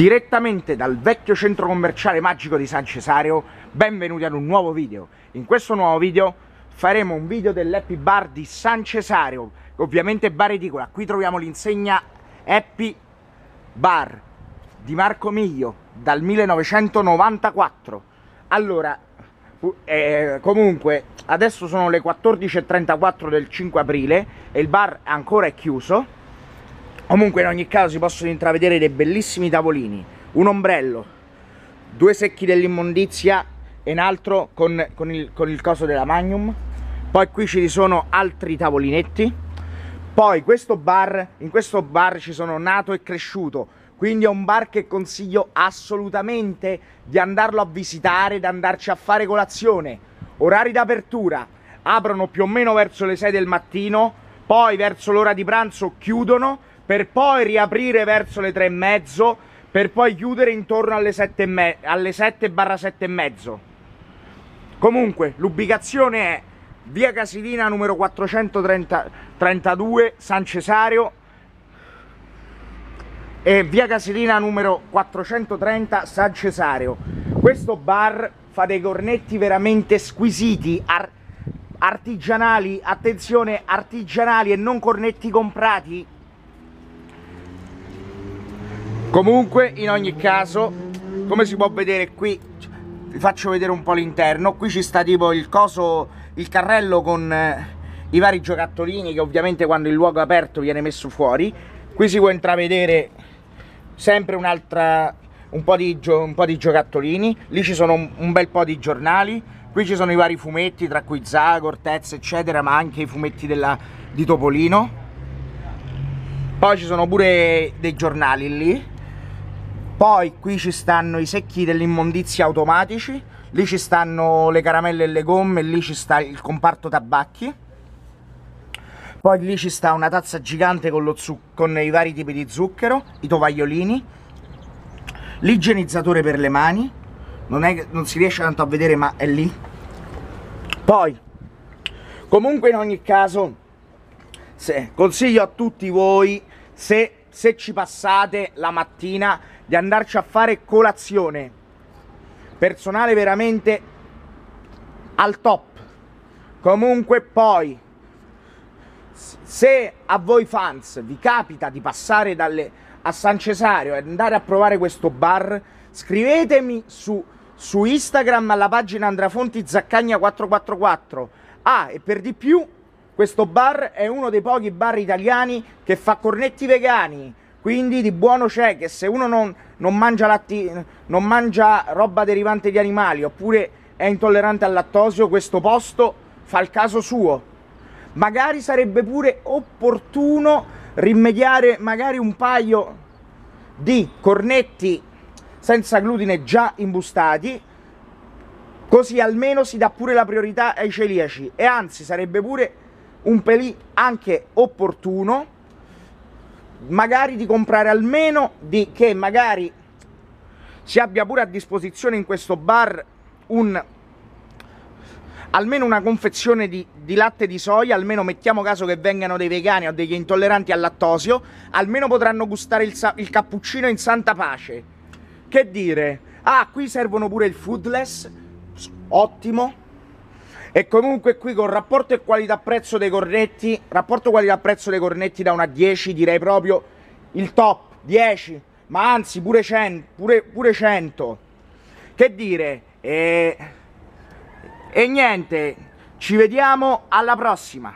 Direttamente dal vecchio centro commerciale magico di San Cesario, benvenuti ad un nuovo video. In questo nuovo video faremo un video dell'Happy Bar di San Cesario, ovviamente bar edicola. Qui troviamo l'insegna Happy Bar di Marco Miglio dal 1994. Allora, eh, comunque, adesso sono le 14.34 del 5 aprile e il bar ancora è chiuso comunque in ogni caso si possono intravedere dei bellissimi tavolini un ombrello due secchi dell'immondizia e un altro con, con, il, con il coso della magnum poi qui ci sono altri tavolinetti poi questo bar in questo bar ci sono nato e cresciuto quindi è un bar che consiglio assolutamente di andarlo a visitare, di andarci a fare colazione. Orari d'apertura, aprono più o meno verso le 6 del mattino, poi verso l'ora di pranzo chiudono, per poi riaprire verso le tre e mezzo, per poi chiudere intorno alle 7 me- alle 7 barra 7 e mezzo. Comunque, l'ubicazione è via Casilina numero 432 San Cesario e via Casilina numero 430 San Cesario. Questo bar fa dei cornetti veramente squisiti, ar- artigianali, attenzione, artigianali e non cornetti comprati comunque in ogni caso come si può vedere qui vi faccio vedere un po' l'interno qui ci sta tipo il coso il carrello con eh, i vari giocattolini che ovviamente quando il luogo è aperto viene messo fuori qui si può intravedere sempre un'altra un, un, po' di giocattolini lì ci sono un, un bel po' di giornali qui ci sono i vari fumetti tra cui Zago, Ortez eccetera ma anche i fumetti della, di Topolino poi ci sono pure dei giornali lì poi qui ci stanno i secchi dell'immondizia automatici lì ci stanno le caramelle e le gomme lì ci sta il comparto tabacchi poi lì ci sta una tazza gigante con, con i vari tipi di zucchero i tovagliolini l'igienizzatore per le mani non, è, non si riesce tanto a vedere ma è lì poi comunque in ogni caso se, consiglio a tutti voi se, se ci passate la mattina di andarci a fare colazione. Personale veramente al top. Comunque poi, se a voi fans vi capita di passare dalle, a San Cesario e andare a provare questo bar, scrivetemi su, su Instagram alla pagina Andrafonti Zaccagna 444. Ah, e per di più questo bar è uno dei pochi bar italiani che fa cornetti vegani, quindi di buono c'è che se uno non, non, mangia latti, non mangia roba derivante di animali oppure è intollerante al lattosio, questo posto fa il caso suo. Magari sarebbe pure opportuno rimediare magari un paio di cornetti senza glutine già imbustati, così almeno si dà pure la priorità ai celiaci e anzi sarebbe pure un pelì anche opportuno magari di comprare almeno di che magari si abbia pure a disposizione in questo bar un almeno una confezione di, di, latte di soia, almeno mettiamo caso che vengano dei vegani o degli intolleranti al lattosio, almeno potranno gustare il, il cappuccino in santa pace. Che dire? Ah, qui servono pure il foodless, ottimo, e comunque qui con rapporto e qualità prezzo dei cornetti, rapporto qualità prezzo dei cornetti da una 10 direi proprio il top, 10, ma anzi pure 100, pure, pure 100. Che dire? E, e niente, ci vediamo alla prossima.